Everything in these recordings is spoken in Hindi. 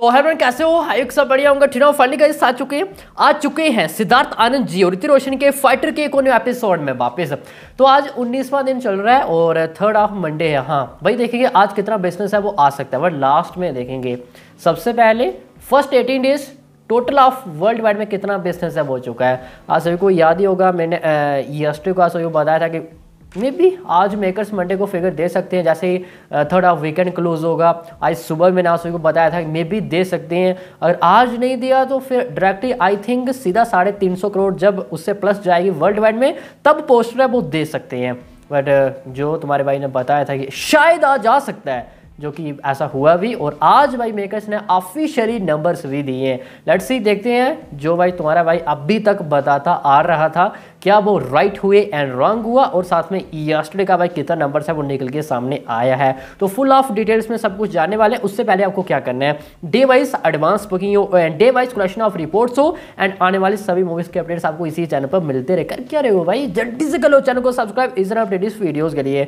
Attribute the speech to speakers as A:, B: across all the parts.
A: तो हेलो कैसे हो हाइक सब बढ़िया होंगे ठीक फाइनली गाइस आ चुके आ चुके हैं सिद्धार्थ आनंद जी और ऋतिक रोशन के फाइटर के एक एपिसोड में वापस तो आज 19वां दिन चल रहा है और थर्ड ऑफ मंडे है हाँ भाई देखेंगे आज कितना बिजनेस है वो आ सकता है बट लास्ट में देखेंगे सबसे पहले first eighteen days total of world wide में कितना बिजनेस है वो चुका है आज सभी को याद ही होगा मैंने यस्टे को आज सभी को बताया था कि मे बी आज मेकर्स मंडे को फिगर दे सकते हैं जैसे ही थर्ड हाफ वीकेंड क्लोज होगा आज सुबह मैंने आप सभी को बताया था मे बी दे सकते हैं अगर आज नहीं दिया तो फिर डायरेक्टली आई थिंक सीधा साढ़े तीन सौ करोड़ जब उससे प्लस जाएगी वर्ल्ड वाइड में तब पोस्टर है वो दे सकते हैं बट जो तुम्हारे भाई ने बताया था कि शायद आज आ सकता है जो कि ऐसा हुआ भी और आज भाई मेकर्स ने ऑफिशियली नंबर्स भी दिए हैं लेट्स सी देखते हैं जो भाई तुम्हारा भाई अभी तक बताता आ रहा था क्या वो राइट हुए एंड रॉन्ग हुआ और साथ में यस्टरडे का भाई कितना नंबर है वो निकल के सामने आया है तो फुल ऑफ डिटेल्स में सब कुछ जानने वाले उससे पहले आपको क्या करना है डे वाइज एडवांस बुकिंग हो and day wise question of reports हो एंड आने वाले सभी मूवीज़ के अपडेट्स आपको इसी चैनल पर मिलते रहे कर क्या रहे हो भाई जल्दी से करो चैनल को सब्सक्राइब इस तरह अपडेट वीडियोज़ के लिए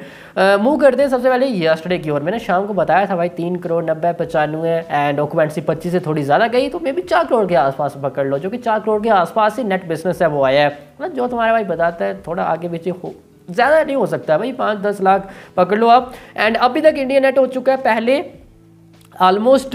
A: मूव करते हैं सबसे पहले यस्टरडे की ओर मैंने शाम को बताया था भाई तीन करोड़ नब्बे पचानवे एंड ऑक्यूपेंसी पच्चीस से थोड़ी ज़्यादा गई तो मे बी चार करोड़ के आसपास पकड़ लो जो कि चार करोड़ के आसपास ही नेट बिजनेस है वो आया है मतलब जो तुम्हारा भाई बताता है थोड़ा आगे पीछे हो ज़्यादा नहीं हो सकता भाई पाँच दस लाख पकड़ लो आप एंड अभी तक इंडिया नेट हो चुका है पहले ऑलमोस्ट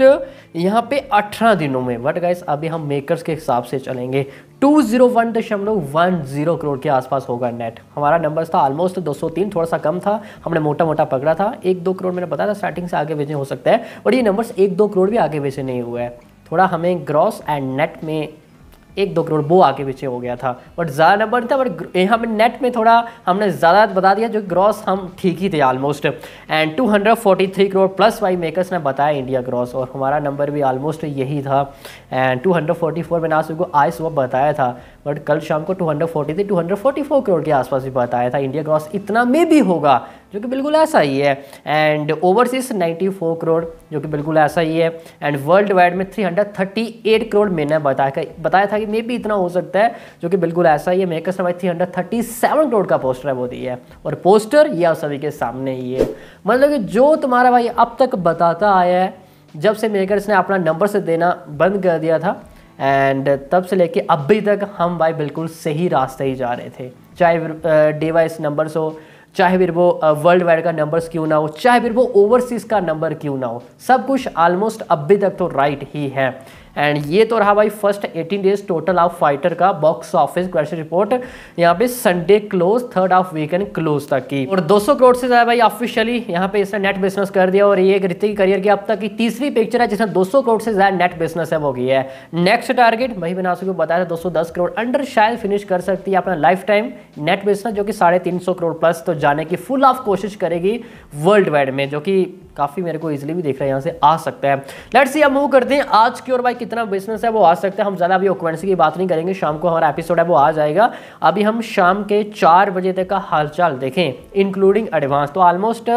A: यहाँ पे अठारह दिनों में बट गाइस अभी हम मेकर्स के हिसाब से चलेंगे टू जीरो वन दशमलव वन जीरो करोड़ के आसपास होगा नेट हमारा नंबर था ऑलमोस्ट दो सौ तीन थोड़ा सा कम था हमने मोटा मोटा पकड़ा था एक दो करोड़ मैंने बताया था स्टार्टिंग से आगे बेचे हो सकता है और ये नंबर्स एक दो करोड़ भी आगे बेचे नहीं हुआ है थोड़ा हमें ग्रॉस एंड नेट में एक दो करोड़ वो आगे पीछे हो गया था बट ज़्यादा नंबर था बट यहाँ पर नेट में थोड़ा हमने ज़्यादा बता दिया जो ग्रॉस हम ठीक ही थे ऑलमोस्ट एंड 243 करोड़ प्लस वाई मेकर्स ने बताया इंडिया ग्रॉस और हमारा नंबर भी ऑलमोस्ट यही था एंड 244 मैंने आज को आज सुबह बताया था बट कल शाम को टू हंड्रेड करोड़ के आसपास भी बताया था इंडिया ग्रॉस इतना में भी होगा जो कि बिल्कुल ऐसा ही है एंड ओवरसीज 94 करोड़ जो कि बिल्कुल ऐसा ही है एंड वर्ल्ड वाइड में 338 करोड़ मैंने बताया बताया था कि मे भी इतना हो सकता है जो कि बिल्कुल ऐसा ही है मेरे कसम थ्री हंड्रेड करोड़ का पोस्टर है वो दिया है और पोस्टर यह सभी के सामने ही है मतलब कि जो तुम्हारा भाई अब तक बताता आया है जब से मेकर्स ने अपना नंबर से देना बंद कर दिया था एंड तब से लेके अभी तक हम भाई बिल्कुल सही रास्ते ही जा रहे थे चाहे डिवाइस नंबर्स हो चाहे फिर वो वर्ल्ड वाइड का नंबर्स क्यों ना हो चाहे फिर वो ओवरसीज़ का नंबर क्यों ना हो सब कुछ ऑलमोस्ट अभी तक तो राइट ही है एंड ये तो रहा भाई first eighteen days total of fighter का बॉक्स ऑफिस क्वेश्चन रिपोर्ट यहाँ पे Sunday close third of weekend close तक की और 200 करोड़ से ज़्यादा भाई ऑफिशियली यहाँ पे इसने नेट बिजनेस कर दिया और ये एक ऋतिक करियर की अब तक की तीसरी पिक्चर है जिसने 200 करोड़ से ज़्यादा नेट बिजनेस है वो की है नेक्स्ट टारगेट भाई मैंने आपको बताया था दो करोड़ अंडर शायद फिनिश कर सकती है अपना लाइफ टाइम नेट बिजनेस जो कि साढ़े करोड़ प्लस तो जाने की फुल ऑफ कोशिश करेगी वर्ल्ड वाइड में जो कि काफ़ी मेरे को इजिली भी देख रहे हैं यहाँ से आ सकता है लेट्स सी अब मूव करते हैं आज की और भाई कितना बिजनेस है वो आ सकता है हम ज़्यादा अभी ऑक्वेंसी की बात नहीं करेंगे शाम को हमारा एपिसोड है वो आ जाएगा अभी हम शाम के चार बजे तक का हालचाल देखें इंक्लूडिंग एडवांस तो ऑलमोस्ट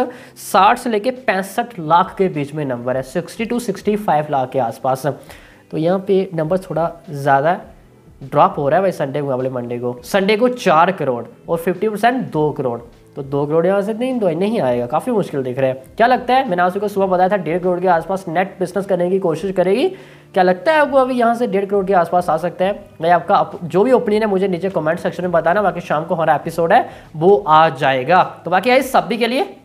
A: साठ से लेके पैंसठ लाख के बीच में नंबर है sixty two sixty five lakh के आसपास तो यहाँ पे नंबर थोड़ा ज़्यादा ड्रॉप हो रहा है भाई संडे को मुकाबले मंडे को संडे को चार करोड़ और फिफ्टी परसेंट दो करोड़ तो दो करोड़ यहाँ से नहीं दो नहीं आएगा काफ़ी मुश्किल दिख रहा है क्या लगता है मैंने आपको सुबह बताया था डेढ़ करोड़ के आसपास नेट बिजनेस करने की कोशिश करेगी क्या लगता है आपको अभी यहाँ से डेढ़ करोड़ के आसपास आ सकता है भाई आपका जो भी ओपिनियन है मुझे नीचे कमेंट सेक्शन में बताना बाकी शाम को हमारा एपिसोड है वो आ जाएगा तो बाकी आई सभी के लिए